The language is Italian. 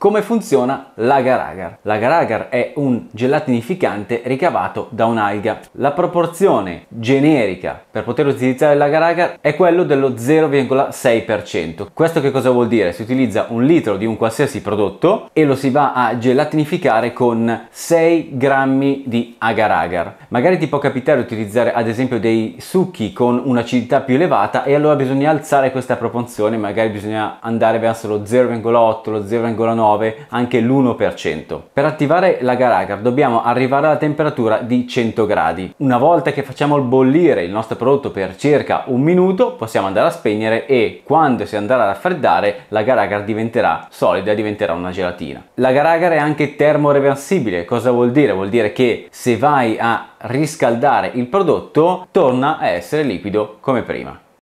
Come funziona l'agar agar? L'agar agar è un gelatinificante ricavato da un'alga. La proporzione generica per poter utilizzare l'agar agar è quello dello 0,6%. Questo che cosa vuol dire? Si utilizza un litro di un qualsiasi prodotto e lo si va a gelatinificare con 6 grammi di agar agar. Magari ti può capitare di utilizzare ad esempio dei succhi con un'acidità più elevata e allora bisogna alzare questa proporzione, magari bisogna andare verso lo 0,8, lo 0,9 9, anche l'1%. Per attivare la Garagar dobbiamo arrivare alla temperatura di 100 gradi. Una volta che facciamo bollire il nostro prodotto per circa un minuto possiamo andare a spegnere e quando si andrà a raffreddare la Garagar diventerà solida, diventerà una gelatina. La Garagar è anche termoreversibile, cosa vuol dire? Vuol dire che se vai a riscaldare il prodotto torna a essere liquido come prima.